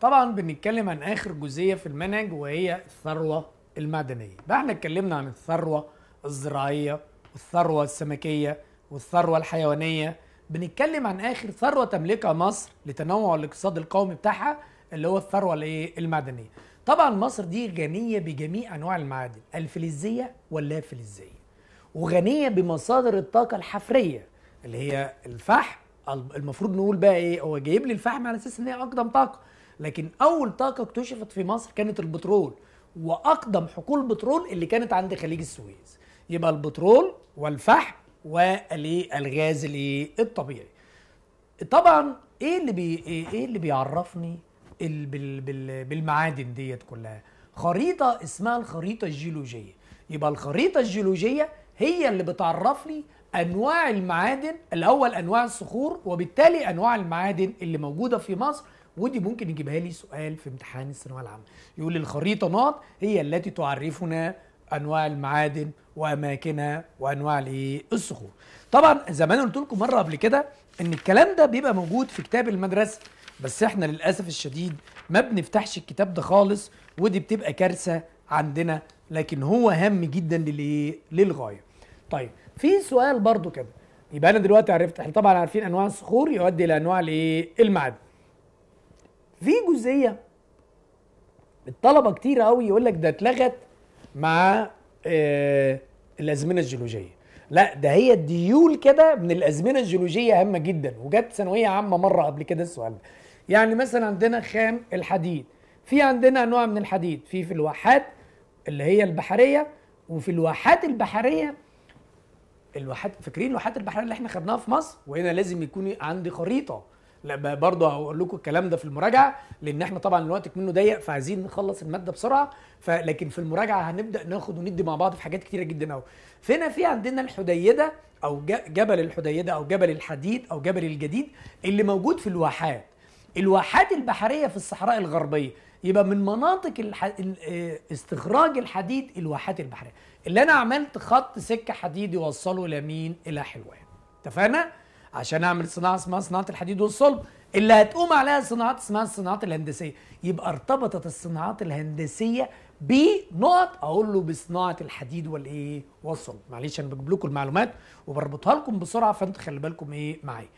طبعا بنتكلم عن اخر جزئيه في المنهج وهي الثروه المعدنيه بقى احنا اتكلمنا عن الثروه الزراعيه والثروه السمكيه والثروه الحيوانيه بنتكلم عن اخر ثروه تملكها مصر لتنوع الاقتصاد القومي بتاعها اللي هو الثروه الايه المعدنيه طبعا مصر دي غنيه بجميع انواع المعادن الفلزيه واللا فلزيه وغنيه بمصادر الطاقه الحفريه اللي هي الفحم المفروض نقول بقى ايه هو جايب لي الفحم على اساس ان هي اقدم طاقه لكن اول طاقه اكتشفت في مصر كانت البترول واقدم حقول بترول اللي كانت عند خليج السويس يبقى البترول والفحم والغاز الطبيعي طبعا ايه اللي بي ايه اللي بيعرفني بالمعادن ديت كلها خريطه اسمها الخريطه الجيولوجيه يبقى الخريطه الجيولوجيه هي اللي بتعرف لي انواع المعادن الاول انواع الصخور وبالتالي انواع المعادن اللي موجوده في مصر ودي ممكن يجيبها لي سؤال في امتحان الثانويه العامه يقول الخريطه ناط هي التي تعرفنا انواع المعادن واماكنها وانواع الايه الصخور طبعا زمان قلت لكم مره قبل كده ان الكلام ده بيبقى موجود في كتاب المدرسه بس احنا للاسف الشديد ما بنفتحش الكتاب ده خالص ودي بتبقى كارثه عندنا لكن هو هام جدا للايه للغايه طيب في سؤال برضو كده يبقى انا دلوقتي عرفت احنا طبعا عارفين انواع الصخور يؤدي الى انواع الايه المعادن في جزئيه الطلبه كتير قوي يقول لك ده اتلغت مع آه الازمنه الجيولوجيه لا ده هي الديول كده من الازمنه الجيولوجيه هامه جدا وجت ثانويه عامه مره قبل كده السؤال ده يعني مثلا عندنا خام الحديد في عندنا نوع من الحديد في في الواحات اللي هي البحريه وفي الواحات البحريه الواحات فاكرين الواحات البحريه اللي احنا خدناها في مصر وهنا لازم يكون عندي خريطه لا برضه هقول لكم الكلام ده في المراجعه لان احنا طبعا الوقت منه ضيق فعايزين نخلص الماده بسرعه فلكن في المراجعه هنبدا ناخد وندي مع بعض في حاجات كتيره جدا قوي فهنا في عندنا الحديده او جبل الحديده او جبل الحديد او جبل الجديد اللي موجود في الواحات الواحات البحريه في الصحراء الغربيه يبقى من مناطق الح... آه، استخراج الحديد الواحات البحريه اللي انا عملت خط سكه حديد يوصله لمين الى حلوان اتفقنا عشان اعمل صناعه اسمها صناعه الحديد والصلب اللي هتقوم عليها صناعات اسمها الصناعات الهندسيه يبقى ارتبطت الصناعات الهندسيه بنقط اقول له بصناعه الحديد والايه والصلب معلش انا بجيب لكم المعلومات وبربطها لكم بسرعه فانت خلي بالكم ايه معايا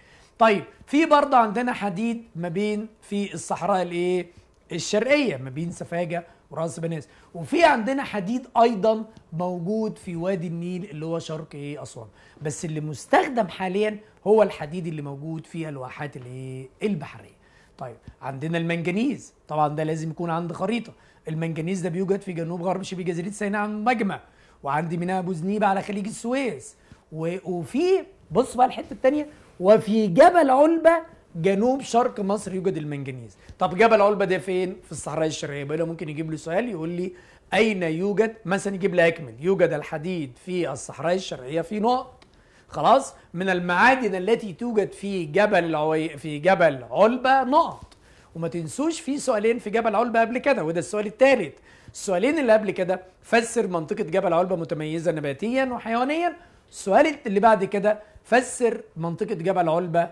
طيب في برضه عندنا حديد ما بين في الصحراء الايه الشرقيه ما بين سفاجه وراس بناس وفي عندنا حديد ايضا موجود في وادي النيل اللي هو شرق ايه اسوان بس اللي مستخدم حاليا هو الحديد اللي موجود في الواحات الايه البحريه طيب عندنا المنجنيز طبعا ده لازم يكون عند خريطه المنجنيز ده بيوجد في جنوب غرب شبه جزيره سيناء مجمع وعندي ميناء ابو زنيبه على خليج السويس وفي بص بقى الحته الثانيه وفي جبل علبة جنوب شرق مصر يوجد المنجنيز طب جبل علبة ده فين في الصحراء الشرقية له ممكن يجيب لي سؤال يقول لي أين يوجد مثلا يجيب لي أكمل يوجد الحديد في الصحراء الشرقية في نقط خلاص من المعادن التي توجد في جبل عوي... في جبل علبة نقط وما تنسوش في سؤالين في جبل علبة قبل كده وده السؤال الثالث السؤالين اللي قبل كده فسر منطقة جبل علبة متميزة نباتيا وحيوانيا السؤال اللي بعد كده فسر منطقة جبل علبة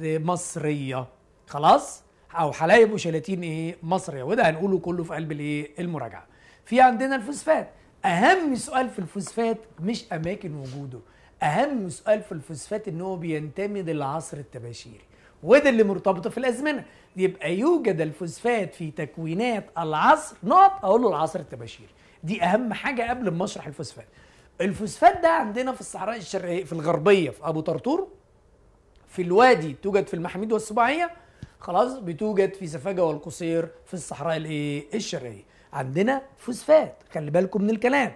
مصرية خلاص أو حلايب وشلاتين إيه مصرية وده هنقوله كله في قلب الإيه المراجعة في عندنا الفوسفات أهم سؤال في الفوسفات مش أماكن وجوده أهم سؤال في الفوسفات إن هو بينتمي للعصر التباشيري وده اللي مرتبطة في الأزمنة يبقى يوجد الفوسفات في تكوينات العصر نقط أقول له العصر التباشيري دي أهم حاجة قبل ما أشرح الفوسفات الفوسفات ده عندنا في الصحراء الشرقيه في الغربيه في ابو طرطور في الوادي توجد في المحميد والسباعيه خلاص بتوجد في سفاجه والقصير في الصحراء الايه الشرقيه عندنا فوسفات خلي بالكم من الكلام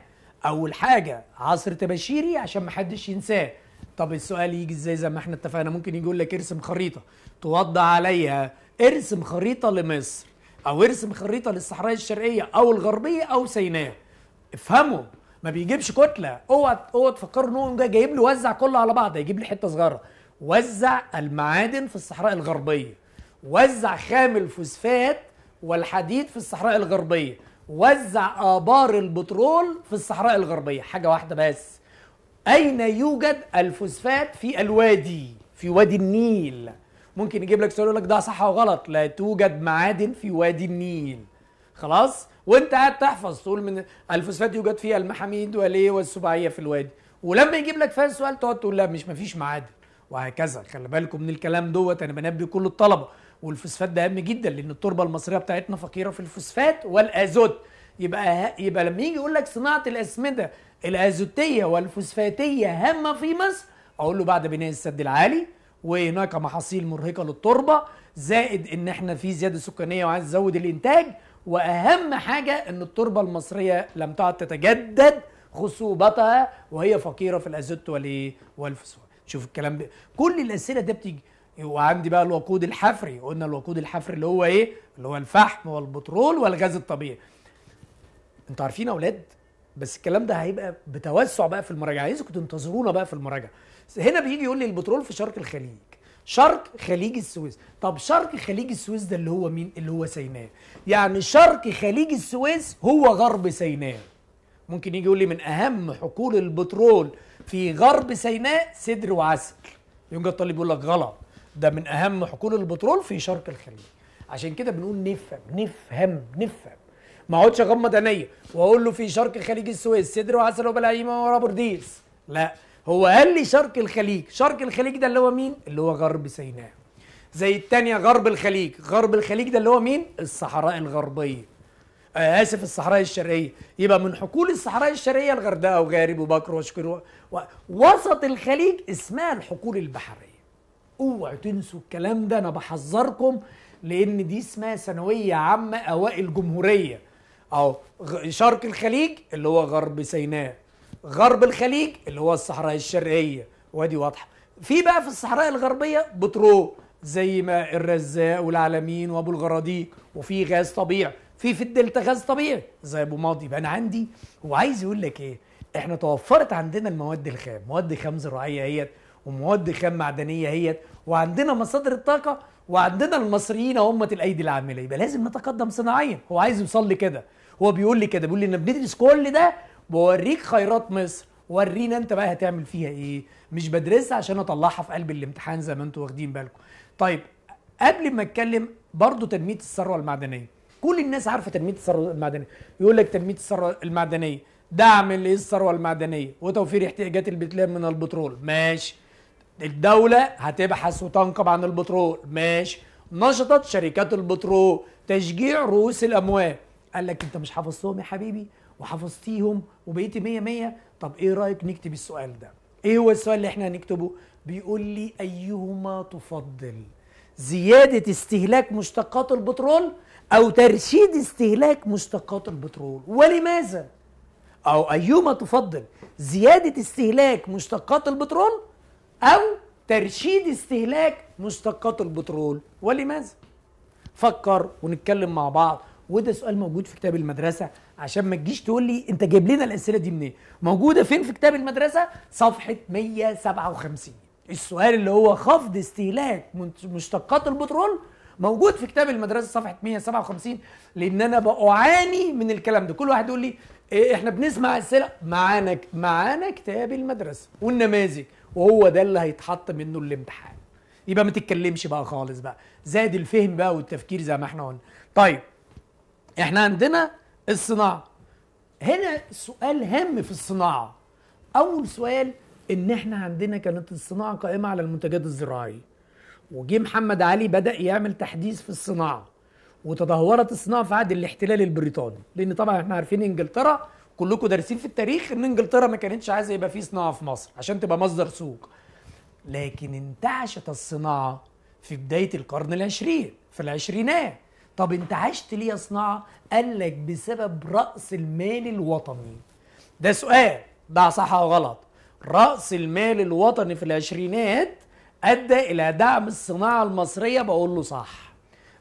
اول حاجه عصر تباشيري عشان ما حدش ينساه طب السؤال يجي ازاي زي ما احنا اتفقنا ممكن يقول لك ارسم خريطه توضع عليها ارسم خريطه لمصر او ارسم خريطه للصحراء الشرقيه او الغربيه او سيناء افهموا ما بيجيبش كتله اوعى اوعى تفكر ان هو جايب لي وزع كله على بعض هيجيب لي حته صغيره وزع المعادن في الصحراء الغربيه وزع خام الفوسفات والحديد في الصحراء الغربيه وزع ابار البترول في الصحراء الغربيه حاجه واحده بس اين يوجد الفوسفات في الوادي في وادي النيل ممكن يجيب لك سؤال يقول لك ده صح وغلط لا توجد معادن في وادي النيل خلاص وانت قاعد تحفظ تقول من الفوسفات يوجد فيها المحاميد وليه والسباعيه في الوادي ولما يجيب لك فيها السؤال تقعد تقول لا مش مفيش معادن وهكذا خلي بالكم من الكلام دوت انا بنبه كل الطلبه والفوسفات ده اهم جدا لان التربه المصريه بتاعتنا فقيره في الفوسفات والازوت يبقى يبقى لما يجي يقول لك صناعه الاسمده الازوتيه والفوسفاتيه هامه في مصر اقول له بعد بناء السد العالي وهناك محاصيل مرهقه للتربه زائد ان احنا في زياده سكانيه وعايز نزود الانتاج واهم حاجه ان التربه المصريه لم تعد تتجدد خصوبتها وهي فقيره في الازوت والايه والفسفور شوف الكلام بي. كل الاسئله دي بتيجي وعندي بقى الوقود الحفري قلنا الوقود الحفري اللي هو ايه اللي هو الفحم والبترول والغاز الطبيعي انتوا عارفين يا اولاد بس الكلام ده هيبقى بتوسع بقى في المراجعه عايزكم تنتظرونا بقى في المراجعه هنا بيجي يقول لي البترول في شرق الخليج شرق خليج السويس طب شرق خليج السويس ده اللي هو مين اللي هو سيناء يعني شرق خليج السويس هو غرب سيناء ممكن يجي يقول لي من اهم حقول البترول في غرب سيناء سدر وعسل يونجا الطالب يقول لك غلط ده من اهم حقول البترول في شرق الخليج عشان كده بنقول نفهم نفهم نفهم ما اقعدش اغمض عينيا واقول له في شرق خليج السويس سدر وعسل وبلعيمه وبرديس لا هو قال لي شرق الخليج شرق الخليج ده اللي هو مين اللي هو غرب سيناء زي التانية غرب الخليج غرب الخليج ده اللي هو مين الصحراء الغربية آه اسف الصحراء الشرقيه يبقى من حقول الصحراء الشرقيه الغردقه وغارب وبكر وشكر و... و... وسط الخليج اسمها الحقول البحريه اوعوا تنسوا الكلام ده انا بحذركم لان دي اسمها ثانويه عامه اوائل جمهورية اهو شرق الخليج اللي هو غرب سيناء غرب الخليج اللي هو الصحراء الشرقيه وادي واضحه في بقى في الصحراء الغربيه بترول زي ما الرزاق والعالمين وابو الغراديق وفي غاز طبيعي في في الدلتا غاز طبيعي زي ابو ماضي يبقى انا عندي هو عايز يقول لك ايه احنا توفرت عندنا المواد الخام مواد خام زراعيه هيت ومواد خام معدنيه هيت وعندنا مصادر الطاقه وعندنا المصريين هم الايدي العامله يبقى لازم نتقدم صناعيا هو عايز يوصل لي كده هو بيقول لي كده بيقول لي ان بندرس كل ده بوريك خيرات مصر ورينا انت بقى هتعمل فيها ايه مش بدرسها عشان اطلعها في قلب الامتحان زي ما انتوا واخدين بالكم طيب قبل ما اتكلم برضو تنميه الثروه المعدنيه كل الناس عارفه تنميه الثروه المعدنيه يقول لك تنميه الثروه المعدنيه دعم للثروه المعدنيه وتوفير احتياجات البتلان من البترول ماشي الدوله هتبحث وتنقب عن البترول ماشي نشطت شركات البترول تشجيع رؤوس الاموال قال لك انت مش حافظهم يا حبيبي وحفظتيهم وبقيتي 100 100 طب ايه رايك نكتب السؤال ده ايه هو السؤال اللي احنا هنكتبه بيقول لي ايهما تفضل زياده استهلاك مشتقات البترول او ترشيد استهلاك مشتقات البترول ولماذا او ايهما تفضل زياده استهلاك مشتقات البترول او ترشيد استهلاك مشتقات البترول ولماذا فكر ونتكلم مع بعض وده سؤال موجود في كتاب المدرسه عشان ما تجيش تقول لي انت جايب لنا الاسئله دي منين موجوده فين في كتاب المدرسه صفحه 157 السؤال اللي هو خفض استهلاك مشتقات البترول موجود في كتاب المدرسه صفحه 157 لان انا بعاني من الكلام ده كل واحد يقول لي إيه احنا بنسمع اسئله معانا معانا كتاب المدرسه والنماذج وهو ده اللي هيتحط منه الامتحان يبقى ما تتكلمش بقى خالص بقى زاد الفهم بقى والتفكير زي ما احنا قلنا طيب احنا عندنا الصناعه هنا سؤال هام في الصناعه اول سؤال ان احنا عندنا كانت الصناعه قائمه على المنتجات الزراعيه وجي محمد علي بدا يعمل تحديث في الصناعه وتدهورت الصناعه في عهد الاحتلال البريطاني لان طبعا احنا عارفين انجلترا كلكم دارسين في التاريخ ان انجلترا ما كانتش عايزه يبقى فيه صناعه في مصر عشان تبقى مصدر سوق لكن انتعشت الصناعه في بدايه القرن العشرين في العشرينات طب انت عشت ليه يا صناعه قال لك بسبب راس المال الوطني ده سؤال ده صح او غلط راس المال الوطني في العشرينات ادى الى دعم الصناعه المصريه بقول له صح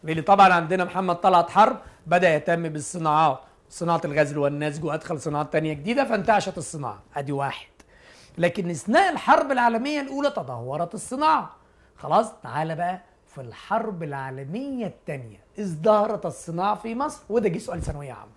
اللي طبعا عندنا محمد طلعت حرب بدا يهتم بالصناعات صناعه الغزل والنسج وادخل صناعات تانية جديده فانتعشت الصناعه ادي واحد لكن اثناء الحرب العالميه الاولى تدهورت الصناعه خلاص تعالى بقى في الحرب العالمية الثانية ازدهرت الصناعة في مصر وده جه سؤال ثانوية عامة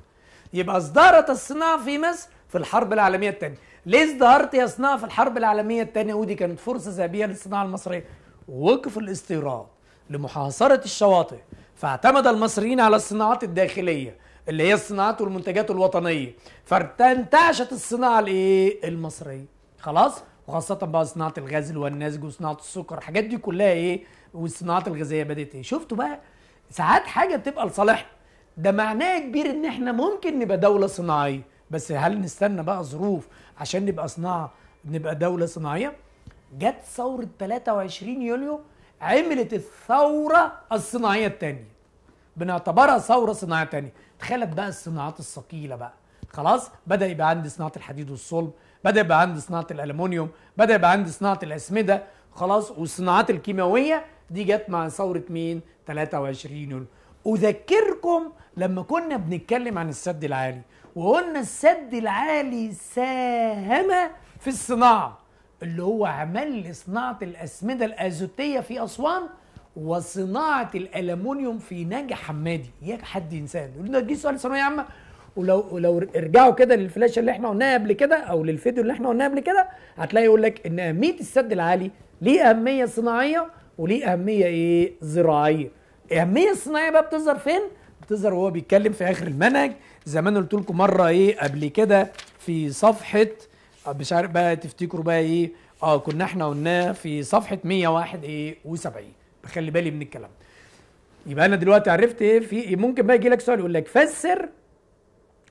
يبقى ازدهرت الصناعة في مصر في الحرب العالمية الثانية ليه ازدهرت يا صناعة في الحرب العالمية الثانية ودي كانت فرصة ذهبية للصناعة المصرية وقف الاستيراد لمحاصرة الشواطئ فاعتمد المصريين على الصناعات الداخلية اللي هي الصناعات والمنتجات الوطنية فانتعشت الصناعة الايه المصرية خلاص وخاصة بقى صناعة الغزل والنسج وصناعة السكر الحاجات دي كلها ايه والصناعات الغذائيه بدات ايه شفتوا بقى ساعات حاجه بتبقى لصالحنا ده معناه كبير ان احنا ممكن نبقى دوله صناعيه بس هل نستنى بقى ظروف عشان نبقى صناعه نبقى دوله صناعيه جت ثوره 23 يوليو عملت الثوره الصناعيه الثانيه بنعتبرها ثوره صناعيه ثانيه دخلت بقى الصناعات الثقيله بقى خلاص بدا يبقى عندي صناعه الحديد والصلب بدا يبقى عندي صناعه الالومنيوم بدا يبقى عندي صناعه الاسمده خلاص والصناعات الكيماويه دي جت مع ثورة مين 23 يوليو أذكركم لما كنا بنتكلم عن السد العالي وقلنا السد العالي ساهم في الصناعة اللي هو عمل لي صناعة الأسمدة الأزوتية في أسوان وصناعة الألمونيوم في ناجي حمادي يا حد ينساه قلنا ده جه سؤال ثانوية عامة ولو لو ارجعوا كده للفلاشة اللي احنا قلناها قبل كده أو للفيديو اللي احنا قلناه قبل كده هتلاقي يقول لك إن أهمية السد العالي ليه أهمية صناعية وليه اهميه ايه زراعيه الاهميه الصناعيه بقى بتظهر فين بتظهر وهو بيتكلم في اخر المنهج زي ما انا قلت لكم مره ايه قبل كده في صفحه مش عارف بقى تفتكروا بقى ايه اه كنا احنا قلناه في صفحه 101 ايه و70 بخلي بالي من الكلام يبقى انا دلوقتي عرفت ايه في إيه؟ ممكن بقى يجي لك سؤال يقول لك فسر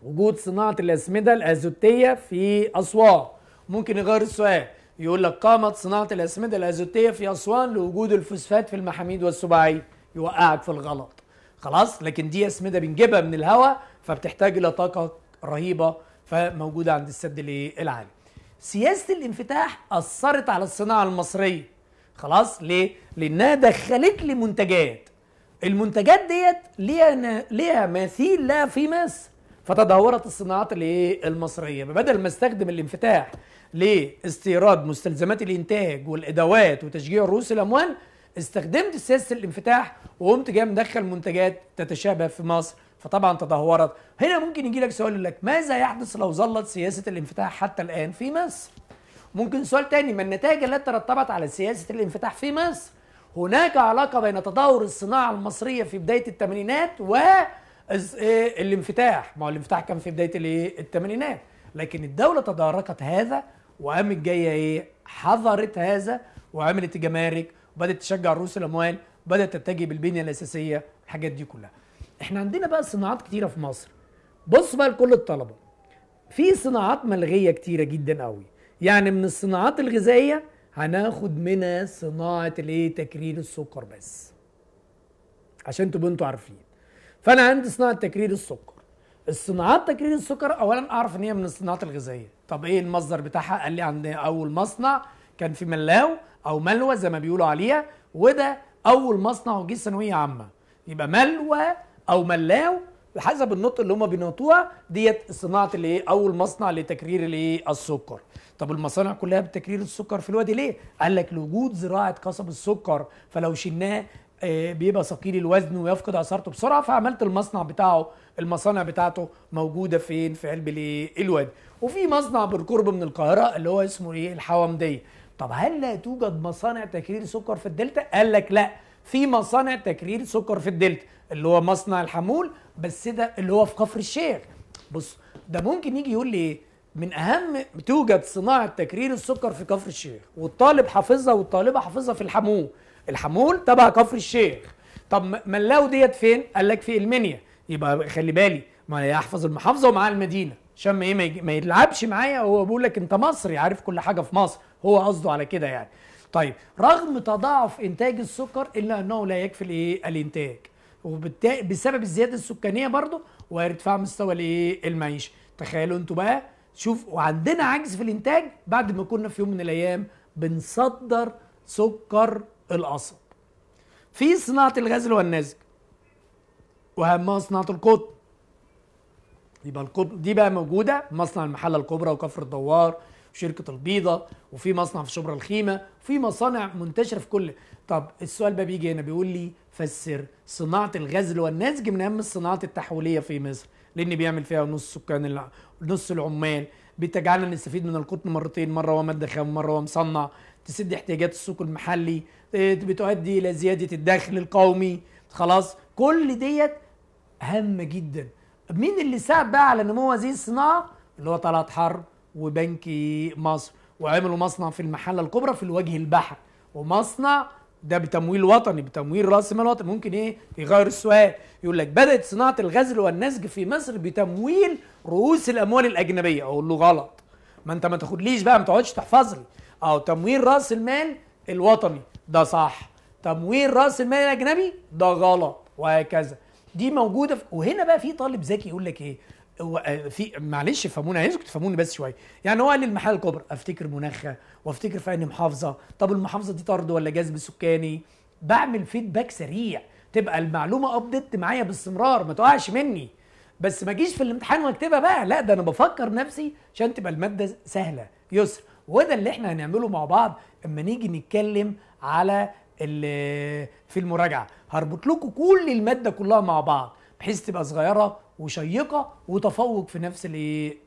وجود صناعه الاسمده الازوتيه في اسوان ممكن يغير السؤال يقول لك قامت صناعة الأسمدة الأزوتية في أسوان لوجود الفوسفات في المحاميد والسباعي يوقعك في الغلط خلاص لكن دي أسمدة بنجيبها من الهواء فبتحتاج إلى طاقة رهيبة فموجودة عند السد العالي سياسة الانفتاح أثرت على الصناعة المصرية خلاص ليه؟ لأنها دخلت لي منتجات المنتجات ديت ليها ليها مثيل لها في مصر فتدهورت الصناعات الايه المصريه بدل ما استخدم الانفتاح لاستيراد مستلزمات الانتاج والادوات وتشجيع رؤوس الاموال استخدمت سياسه الانفتاح وقمت جاي مدخل منتجات تتشابه في مصر فطبعا تدهورت هنا ممكن يجي لك سؤال يقول لك ماذا يحدث لو ظلت سياسه الانفتاح حتى الان في مصر ممكن سؤال تاني ما النتائج التي ترتبت على سياسه الانفتاح في مصر هناك علاقه بين تدهور الصناعه المصريه في بدايه الثمانينات والانفتاح إيه، ما هو الانفتاح كان في بدايه الثمانينات لكن الدوله تداركت هذا وقامت جايه ايه حظرت هذا وعملت جمارك وبدات تشجع رؤوس الاموال وبدات تتجه بالبنيه الاساسيه الحاجات دي كلها احنا عندنا بقى صناعات كتيره في مصر بص بقى لكل الطلبه في صناعات ملغيه كتيره جدا قوي يعني من الصناعات الغذائيه هناخد منها صناعه الايه تكرير السكر بس عشان تبقوا انتوا عارفين فانا عندي صناعه تكرير السكر الصناعات تكرير السكر اولا اعرف ان هي من الصناعات الغذائيه طب ايه المصدر بتاعها قال لي عند اول مصنع كان في ملاو او ملوى زي ما بيقولوا عليها وده اول مصنع وجه ثانويه عامه يبقى ملوى او ملاو حسب النطق اللي هم بينطوها ديت صناعه اللي ايه اول مصنع لتكرير الايه السكر طب المصانع كلها بتكرير السكر في الوادي ليه قال لك لوجود زراعه قصب السكر فلو شلناه آه، بيبقى ثقيل الوزن ويفقد اثارته بسرعه فعملت المصنع بتاعه المصانع بتاعته موجوده فين في علب الوادي وفي مصنع بالقرب من القاهره اللي هو اسمه ايه الحوامديه طب هل لا توجد مصانع تكرير سكر في الدلتا قال لك لا في مصانع تكرير سكر في الدلتا اللي هو مصنع الحمول بس ده اللي هو في كفر الشيخ بص ده ممكن يجي يقول لي ايه من اهم توجد صناعه تكرير السكر في كفر الشيخ والطالب حافظها والطالبه حافظها في الحمول الحمول تبع كفر الشيخ طب ملاو ديت فين قال لك في المنيا يبقى خلي بالي ما يحفظ المحافظه ومعاه المدينه عشان ما ايه ما, يلعبش معايا وهو بيقول لك انت مصري عارف كل حاجه في مصر هو قصده على كده يعني طيب رغم تضاعف انتاج السكر الا انه لا يكفي الايه الانتاج وبالتالي بسبب الزياده السكانيه برضه وارتفاع مستوى الايه المعيشه تخيلوا انتوا بقى شوف وعندنا عجز في الانتاج بعد ما كنا في يوم من الايام بنصدر سكر القصب في صناعه الغزل والنزل وأهمها صناعة القطن يبقى القطن دي بقى موجودة مصنع المحلة الكبرى وكفر الدوار وشركة البيضة وفي مصنع في شبرا الخيمة وفي مصانع منتشرة في كل طب السؤال بقى بيجي هنا بيقول لي فسر صناعة الغزل والنسج من أهم الصناعات التحويلية في مصر لأن بيعمل فيها نص سكان نص العمال بتجعلنا نستفيد من القطن مرتين مرة هو مادة خام مرة هو مصنع تسد احتياجات السوق المحلي آه، بتؤدي إلى زيادة الدخل القومي خلاص كل ديت هامه جدا مين اللي ساعد بقى على نمو هذه الصناعه اللي هو طلعت حرب وبنك مصر وعملوا مصنع في المحله الكبرى في الوجه البحر ومصنع ده بتمويل وطني بتمويل راس مال وطني ممكن ايه يغير السؤال يقول لك بدات صناعه الغزل والنسج في مصر بتمويل رؤوس الاموال الاجنبيه اقول له غلط ما انت ما تاخدليش بقى ما تقعدش تحفظ لي او تمويل راس المال الوطني ده صح تمويل راس المال الاجنبي ده غلط وهكذا دي موجوده وهنا بقى في طالب ذكي يقول لك ايه آه، في معلش فهموني عايزكم تفهموني بس شويه يعني هو قال لي المحال الكبرى افتكر مناخه وافتكر في انهي محافظه طب المحافظه دي طرد ولا جذب سكاني بعمل فيدباك سريع تبقى المعلومه ابديت معايا باستمرار ما تقعش مني بس ما اجيش في الامتحان واكتبها بقى لا ده انا بفكر نفسي عشان تبقى الماده سهله يسر وده اللي احنا هنعمله مع بعض اما نيجي نتكلم على اللي في المراجعه هربط لكم كل الماده كلها مع بعض بحيث تبقى صغيره وشيقه وتفوق في نفس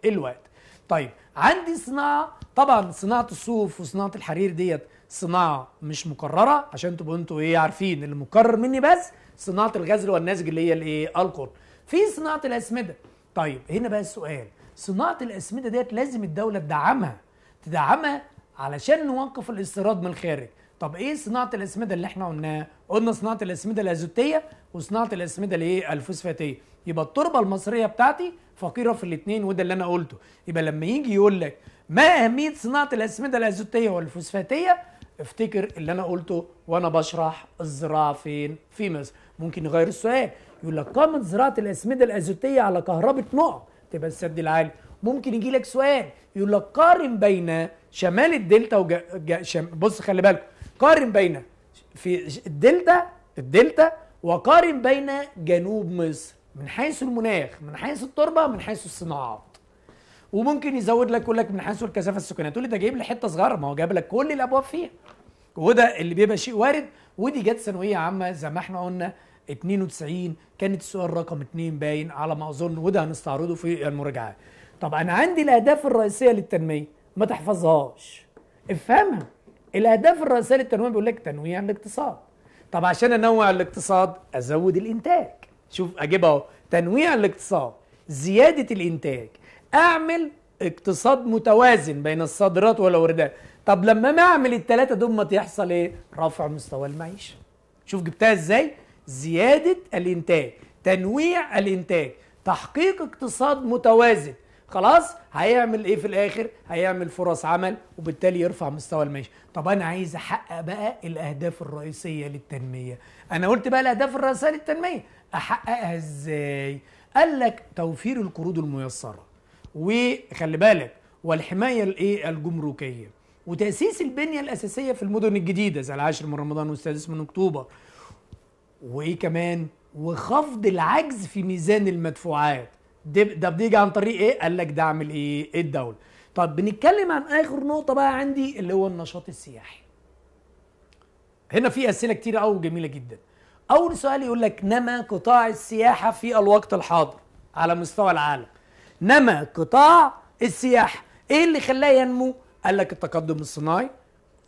الوقت طيب عندي صناعه طبعا صناعه الصوف وصناعه الحرير ديت صناعه مش مكرره عشان تبقوا انتوا ايه عارفين اللي مكرر مني بس صناعه الغزل والنسج اللي هي الايه القطن في صناعه الاسمده طيب هنا بقى السؤال صناعه الاسمده ديت لازم الدوله تدعمها تدعمها علشان نوقف الاستيراد من الخارج طب ايه صناعه الاسمده اللي احنا قلناها قلنا صناعه الاسمده الازوتيه وصناعه الاسمده الايه الفوسفاتيه يبقى التربه المصريه بتاعتي فقيره في الاثنين وده اللي انا قلته يبقى لما يجي يقول لك ما اهميه صناعه الاسمده الازوتيه والفوسفاتيه افتكر اللي انا قلته وانا بشرح الزراعه فين في مصر ممكن نغير السؤال يقول لك قامت زراعه الاسمده الازوتيه على كهرباء نقط تبقى السد العالي ممكن يجي لك سؤال يقول لك قارن بين شمال الدلتا وج... ج... شم... بص خلي بالكم قارن بين في الدلتا الدلتا وقارن بين جنوب مصر من حيث المناخ من حيث التربه من حيث الصناعات وممكن يزود لك يقول لك من حيث الكثافه السكانيه تقول لي ده جايب لي حته صغيره ما هو جايب لك كل الابواب فيها وده اللي بيبقى شيء وارد ودي جت ثانويه عامه زي ما احنا قلنا 92 كانت السؤال رقم 2 باين على ما اظن وده هنستعرضه في المراجعات طب انا عندي الاهداف الرئيسيه للتنميه ما تحفظهاش افهمها الاهداف الرئيسيه للتنويع بيقول لك تنويع الاقتصاد طب عشان انوع الاقتصاد ازود الانتاج شوف اجيبها اهو تنويع الاقتصاد زياده الانتاج اعمل اقتصاد متوازن بين الصادرات والاوردات طب لما ما اعمل الثلاثه دول ما يحصل ايه رفع مستوى المعيشه شوف جبتها ازاي زياده الانتاج تنويع الانتاج تحقيق اقتصاد متوازن خلاص هيعمل ايه في الاخر هيعمل فرص عمل وبالتالي يرفع مستوى المعيشه طب انا عايز احقق بقى الاهداف الرئيسيه للتنميه انا قلت بقى الاهداف الرئيسيه للتنميه احققها ازاي قال لك توفير القروض الميسره وخلي بالك والحمايه الايه الجمركيه وتاسيس البنيه الاساسيه في المدن الجديده زي العاشر من رمضان والسادس من اكتوبر وايه كمان وخفض العجز في ميزان المدفوعات ده بيجي عن طريق ايه؟ قال لك ده الايه؟ ايه؟ الدوله. طب بنتكلم عن اخر نقطه بقى عندي اللي هو النشاط السياحي. هنا في اسئله كتير قوي جميله جدا. اول سؤال يقول لك نما قطاع السياحه في الوقت الحاضر على مستوى العالم. نما قطاع السياحه، ايه اللي خلاه ينمو؟ قال لك التقدم الصناعي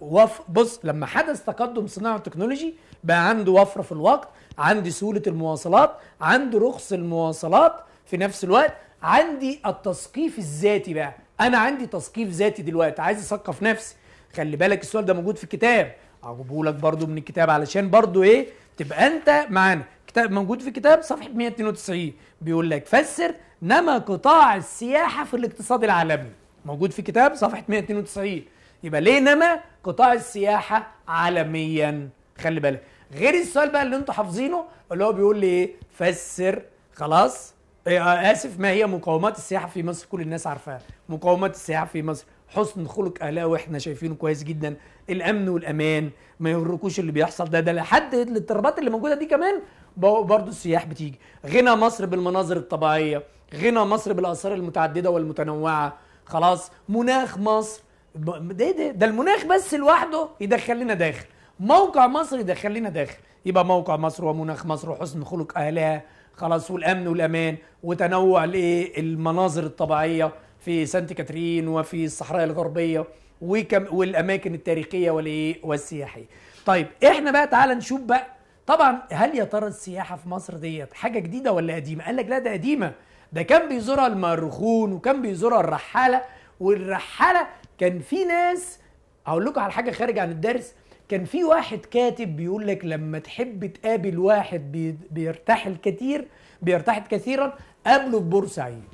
وف... بص لما حدث تقدم صناعي وتكنولوجي بقى عنده وفره في الوقت، عنده سهوله المواصلات، عنده رخص المواصلات، في نفس الوقت عندي التثقيف الذاتي بقى انا عندي تثقيف ذاتي دلوقتي عايز اثقف نفسي خلي بالك السؤال ده موجود في الكتاب اجيبه لك برضو من الكتاب علشان برضو ايه تبقى انت معانا كتاب موجود في الكتاب صفحه 192 بيقول لك فسر نما قطاع السياحه في الاقتصاد العالمي موجود في كتاب صفحه 192 يبقى ليه نما قطاع السياحه عالميا خلي بالك غير السؤال بقى اللي انتوا حافظينه اللي هو بيقول لي ايه فسر خلاص إيه، آه، اسف ما هي مقومات السياحه في مصر كل الناس عارفاها مقومات السياحه في مصر حسن خلق اهلها واحنا شايفينه كويس جدا الامن والامان ما يوركوش اللي بيحصل ده ده لحد الاضطرابات اللي موجوده دي كمان برضه السياح بتيجي غنى مصر بالمناظر الطبيعيه غنى مصر بالاثار المتعدده والمتنوعه خلاص مناخ مصر ده ده, ده المناخ بس لوحده يدخل لنا داخل موقع مصر يدخل لنا داخل يبقى موقع مصر ومناخ مصر وحسن خلق اهلها خلاص والامن والامان وتنوع للمناظر المناظر الطبيعيه في سانت كاترين وفي الصحراء الغربيه وكم والاماكن التاريخيه والايه والسياحيه طيب احنا بقى تعالى نشوف بقى طبعا هل يا ترى السياحه في مصر ديت حاجه جديده ولا قديمه قال لك لا ده قديمه ده كان بيزورها المرخون وكان بيزورها الرحاله والرحاله كان في ناس هقول لكم على حاجه خارج عن الدرس كان في واحد كاتب بيقول لك لما تحب تقابل واحد بيرتحل كتير بيرتحل كثيرا قابله في بورسعيد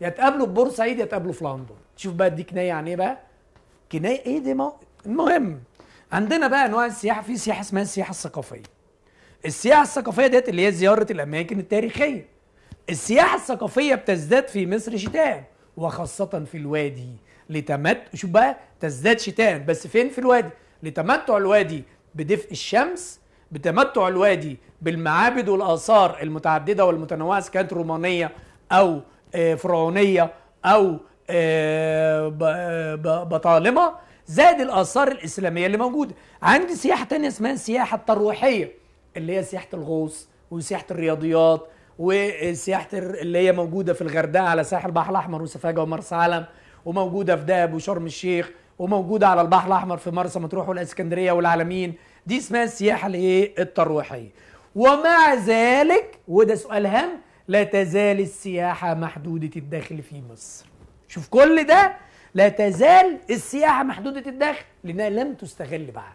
يا تقابله في بورسعيد يا تقابله في لندن شوف بقى دي كنايه عن ايه بقى كنايه ايه دي المهم عندنا بقى انواع السياحه في سياحه اسمها السياحه الثقافيه السياحه الثقافيه ديت اللي هي زياره الاماكن التاريخيه السياحه الثقافيه بتزداد في مصر شتاء وخاصه في الوادي لتمت شوف بقى تزداد شتاء بس فين في الوادي لتمتع الوادي بدفء الشمس بتمتع الوادي بالمعابد والآثار المتعددة والمتنوعة كانت رومانية أو آه، فرعونية أو آه، آه، بطالمة زائد الآثار الإسلامية اللي موجودة عندي سياحة تانية اسمها السياحة الترويحية اللي هي سياحة الغوص وسياحة الرياضيات وسياحة اللي هي موجودة في الغردقة على ساحل البحر الأحمر وسفاجة ومرسى علم وموجودة في دهب وشرم الشيخ وموجوده على البحر الاحمر في مرسى مطروح والاسكندريه والعالمين دي اسمها السياحه الايه الترويحيه ومع ذلك وده سؤال هام لا تزال السياحه محدوده الدخل في مصر شوف كل ده لا تزال السياحه محدوده الدخل لانها لم تستغل بعد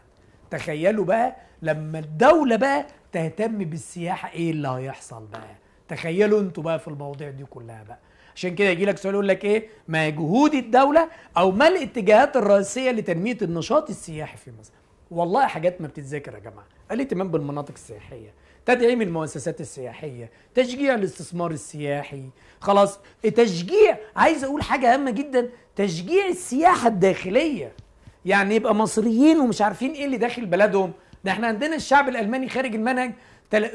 تخيلوا بقى لما الدوله بقى تهتم بالسياحه ايه اللي هيحصل بقى تخيلوا انتوا بقى في المواضيع دي كلها بقى عشان كده يجي لك سؤال يقول لك ايه ما جهود الدوله او ما الاتجاهات الرئيسيه لتنميه النشاط السياحي في مصر والله حاجات ما بتتذاكر يا جماعه الاهتمام بالمناطق السياحيه تدعيم المؤسسات السياحيه تشجيع الاستثمار السياحي خلاص تشجيع عايز اقول حاجه هامه جدا تشجيع السياحه الداخليه يعني يبقى مصريين ومش عارفين ايه اللي داخل بلدهم ده احنا عندنا الشعب الالماني خارج المنهج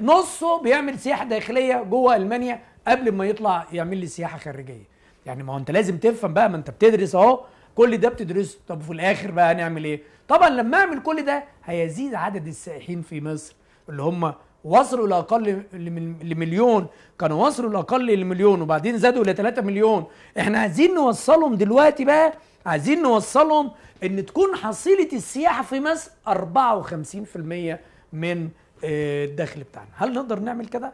نصه بيعمل سياحه داخليه جوه المانيا قبل ما يطلع يعمل لي سياحه خارجيه يعني ما هو انت لازم تفهم بقى ما انت بتدرس اهو كل ده بتدرسه طب في الاخر بقى هنعمل ايه طبعا لما اعمل كل ده هيزيد عدد السائحين في مصر اللي هم وصلوا لاقل لمليون كانوا وصلوا لاقل لمليون وبعدين زادوا الى 3 مليون احنا عايزين نوصلهم دلوقتي بقى عايزين نوصلهم ان تكون حصيله السياحه في مصر 54% من آه، الدخل بتاعنا هل نقدر نعمل كده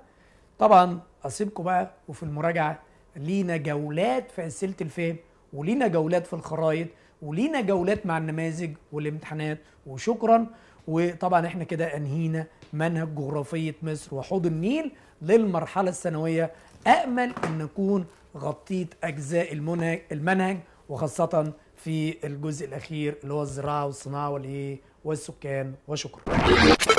طبعا أسيبكم بقى وفي المراجعه لينا جولات في اسئله الفهم ولينا جولات في الخرايط ولينا جولات مع النماذج والامتحانات وشكرا وطبعا احنا كده انهينا منهج جغرافيه مصر وحوض النيل للمرحله الثانويه امل ان نكون غطيت اجزاء المنهج المنهج وخاصه في الجزء الاخير اللي هو الزراعه والصناعه والايه والسكان وشكرا